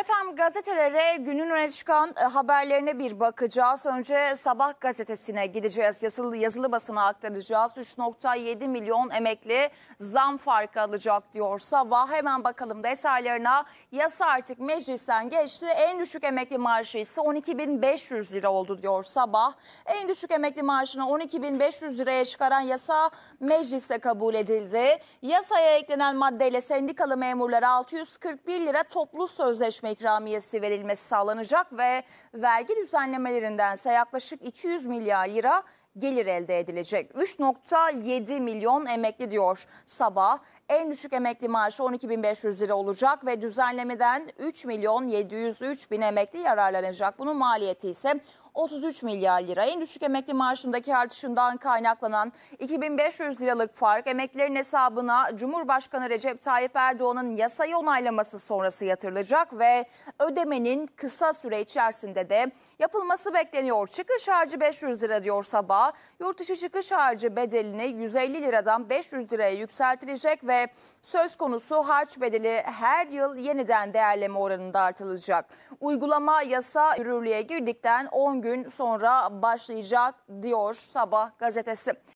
Efendim gazetelere günün öne çıkan e, haberlerine bir bakacağız. Önce sabah gazetesine gideceğiz. Yazılı, yazılı basına aktaracağız. 3.7 milyon emekli zam farkı alacak diyor sabah. Hemen bakalım detaylarına. Yasa artık meclisten geçti. En düşük emekli maaşı ise 12.500 lira oldu diyor sabah. En düşük emekli maaşını 12.500 liraya çıkaran yasa meclise kabul edildi. Yasaya eklenen maddeyle sendikalı memurlara 641 lira toplu sözleşme çalışma ikramiyesi verilmesi sağlanacak ve vergi düzenlemelerinden ise yaklaşık 200 milyar lira gelir elde edilecek. 3.7 milyon emekli diyor Sabah en düşük emekli maaşı 12.500 lira olacak ve düzenlemeden 3 milyon 703 bin emekli yararlanacak. Bunun maliyeti ise 33 milyar lira. En düşük emekli maaşındaki artışından kaynaklanan 2500 liralık fark emeklilerin hesabına Cumhurbaşkanı Recep Tayyip Erdoğan'ın yasayı onaylaması sonrası yatırılacak ve ödemenin kısa süre içerisinde de yapılması bekleniyor. Çıkış harcı 500 lira diyor sabah. Yurt dışı çıkış harcı bedelini 150 liradan 500 liraya yükseltilecek ve söz konusu harç bedeli her yıl yeniden değerleme oranında artılacak. Uygulama yasa yürürlüğe girdikten 10 gün sonra başlayacak diyor Sabah gazetesi.